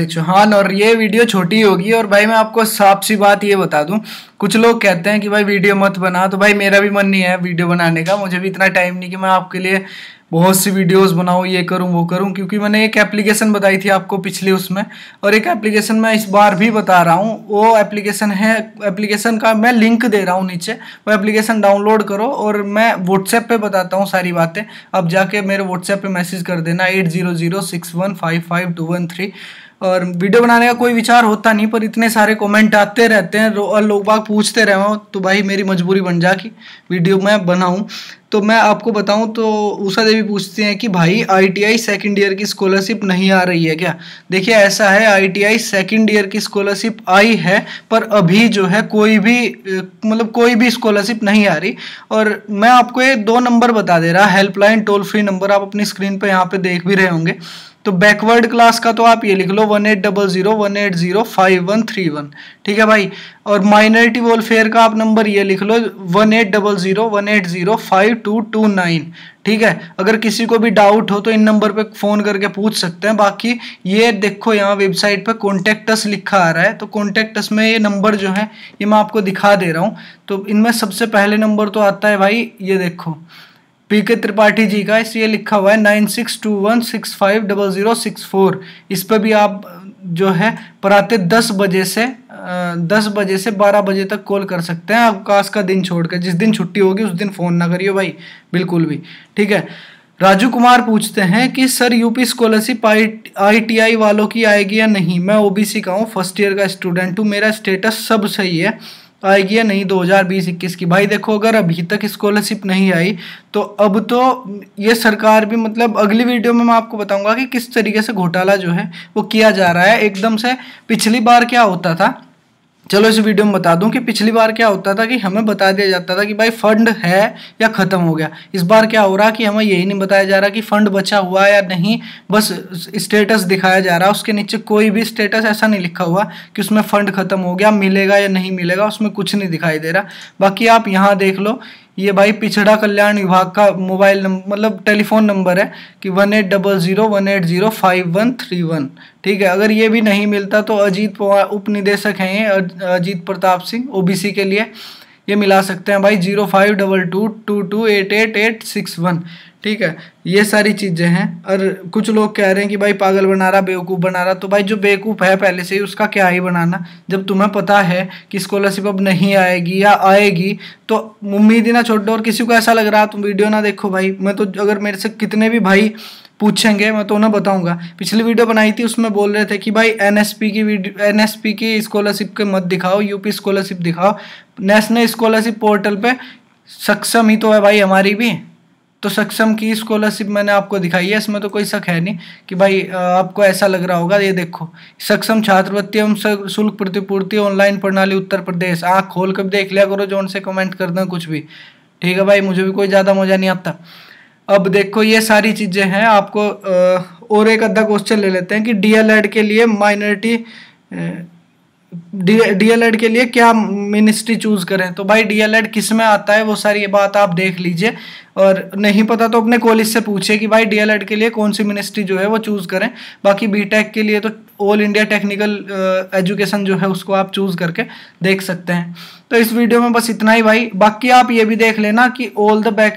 चौहान और ये वीडियो छोटी होगी और भाई मैं आपको साफ सी बात ये बता दूं कुछ लोग कहते हैं कि भाई वीडियो मत बना तो भाई मेरा भी मन नहीं है वीडियो बनाने का मुझे भी इतना टाइम नहीं कि मैं आपके लिए बहुत सी वीडियोस बनाऊँ ये करूँ वो करूँ क्योंकि मैंने एक एप्लीकेशन बताई थी आपको पिछले उसमें और एक एप्लीकेशन मैं इस बार भी बता रहा हूँ वो एप्लीकेशन है एप्लीकेशन का मैं लिंक दे रहा हूँ नीचे वो एप्लीकेशन डाउनलोड करो और मैं व्हाट्सएप पे बताता हूँ सारी बातें अब जाके मेरे व्हाट्सएप पे मैसेज कर देना eight zero zero six one five five two one three और वीडियो बनाने का कोई विचार होता नहीं पर इतने सारे कमेंट आते रहते हैं और लोग बाग पूछते रहे तो भाई मेरी मजबूरी बन जा कि वीडियो मैं बनाऊँ तो मैं आपको बताऊं तो उषा देवी पूछती हैं कि भाई आईटीआई सेकेंड ईयर की स्कॉलरशिप नहीं आ रही है क्या देखिए ऐसा है आईटीआई सेकेंड ईयर की स्कॉलरशिप आई है पर अभी जो है कोई भी मतलब कोई भी स्कॉलरशिप नहीं आ रही और मैं आपको ये दो नंबर बता दे रहा हेल्पलाइन टोल फ्री नंबर आप अपनी स्क्रीन पर यहाँ पर देख भी रहे होंगे तो बैकवर्ड क्लास का तो आप ये लिख लो one eight double zero one eight zero five one three one ठीक है भाई और माइनॉरिटी वेलफेयर का आप नंबर ये लिख लो one eight double zero one eight zero five two two nine ठीक है अगर किसी को भी डाउट हो तो इन नंबर पे फ़ोन करके पूछ सकते हैं बाकी ये देखो यहाँ वेबसाइट पे कॉन्टेक्टस लिखा आ रहा है तो कॉन्टेक्टस में ये नंबर जो है ये मैं आपको दिखा दे रहा हूँ तो इनमें सबसे पहले नंबर तो आता है भाई ये देखो पी के त्रिपाठी जी का इसलिए लिखा हुआ है nine six two one six five double zero six four इस पर भी आप जो है प्रातः दस बजे से दस बजे से बारह बजे तक कॉल कर सकते हैं अवकाश का दिन छोड़ कर जिस दिन छुट्टी होगी उस दिन फ़ोन ना करियो भाई बिल्कुल भी ठीक है राजू कुमार पूछते हैं कि सर यूपी स्कॉलरशिप आई आईटीआई वालों की आएगी या नहीं मैं ओबीसी का हूँ फर्स्ट ईयर का स्टूडेंट हूँ मेरा स्टेटस सब सही है आएगी या नहीं बीस इक्कीस की भाई देखो अगर अभी तक स्कॉलरशिप नहीं आई तो अब तो ये सरकार भी मतलब अगली वीडियो में मैं आपको बताऊंगा कि किस तरीके से घोटाला जो है वो किया जा रहा है एकदम से पिछली बार क्या होता था चलो इस वीडियो में बता दूं कि पिछली बार क्या होता था कि हमें बता दिया जाता था कि भाई फंड है या ख़त्म हो गया इस बार क्या हो रहा कि हमें यही नहीं बताया जा रहा कि फंड बचा हुआ या नहीं बस स्टेटस दिखाया जा रहा उसके नीचे कोई भी स्टेटस ऐसा नहीं लिखा हुआ कि उसमें फंड ख़त्म हो गया मिलेगा या नहीं मिलेगा उसमें कुछ नहीं दिखाई दे रहा बाकी आप यहाँ देख लो ये भाई पिछड़ा कल्याण विभाग का मोबाइल नंबर मतलब टेलीफोन नंबर है कि one eight double zero one eight zero five one three one ठीक है अगर ये भी नहीं मिलता तो अजीत पवार उप निदेशक हैं ये अजीत प्रताप सिंह ओबीसी के लिए ये मिला सकते हैं भाई zero five double two two two eight eight eight six one ठीक है ये सारी चीज़ें हैं और कुछ लोग कह रहे हैं कि भाई पागल बना रहा बेवकूफ़ बना रहा तो भाई जो बेवकूफ़ है पहले से ही उसका क्या ही बनाना जब तुम्हें पता है कि स्कॉलरशिप अब नहीं आएगी या आएगी तो उम्मीद ही ना छोड़ दो और किसी को ऐसा लग रहा तुम वीडियो ना देखो भाई मैं तो अगर मेरे से कितने भी भाई पूछेंगे मैं तो उन्हें बताऊंगा पिछली वीडियो बनाई थी उसमें बोल रहे थे कि भाई एनएसपी की वीडियो एनएसपी की स्कॉलरशिप के मत दिखाओ यूपी स्कॉलरशिप दिखाओ नेशनल स्कॉलरशिप पोर्टल पे सक्षम ही तो है भाई हमारी भी तो सक्षम की स्कॉलरशिप मैंने आपको दिखाई है इसमें तो कोई शक है नहीं कि भाई आपको ऐसा लग रहा होगा ये देखो सक्षम छात्रवृत्ति एवं शुल्क प्रतिपूर्ति ऑनलाइन प्रणाली उत्तर प्रदेश आँख खोल कर देख लिया करो जो उनसे कमेंट कर दें कुछ भी ठीक है भाई मुझे भी कोई ज़्यादा मज़ा नहीं आता अब देखो ये सारी चीज़ें हैं आपको और एक अद्धा क्वेश्चन ले लेते हैं कि डीएलएड के लिए माइनॉरिटी डीएलएड के लिए क्या मिनिस्ट्री चूज़ करें तो भाई डीएलएड किस में आता है वो सारी ये बात आप देख लीजिए और नहीं पता तो अपने कॉलेज से पूछे कि भाई डी के लिए कौन सी मिनिस्ट्री जो है वो चूज़ करें बाकी बी के लिए तो ऑल इंडिया टेक्निकल एजुकेशन जो है उसको आप चूज़ करके देख सकते हैं तो इस वीडियो में बस इतना ही भाई बाकी आप ये भी देख लेना कि all the back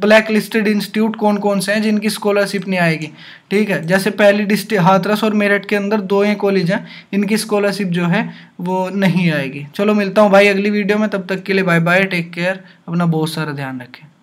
black listed institute कौन कौन से हैं जिनकी स्कॉलरशिप नहीं आएगी ठीक है जैसे पहली डिस्ट्रिक हाथरस और मेरठ के अंदर दो ही कॉलेज हैं इनकी स्कॉलरशिप जो है वो नहीं आएगी चलो मिलता हूँ भाई अगली वीडियो में तब तक के लिए बाय बाय टेक केयर अपना बहुत सारा ध्यान रखें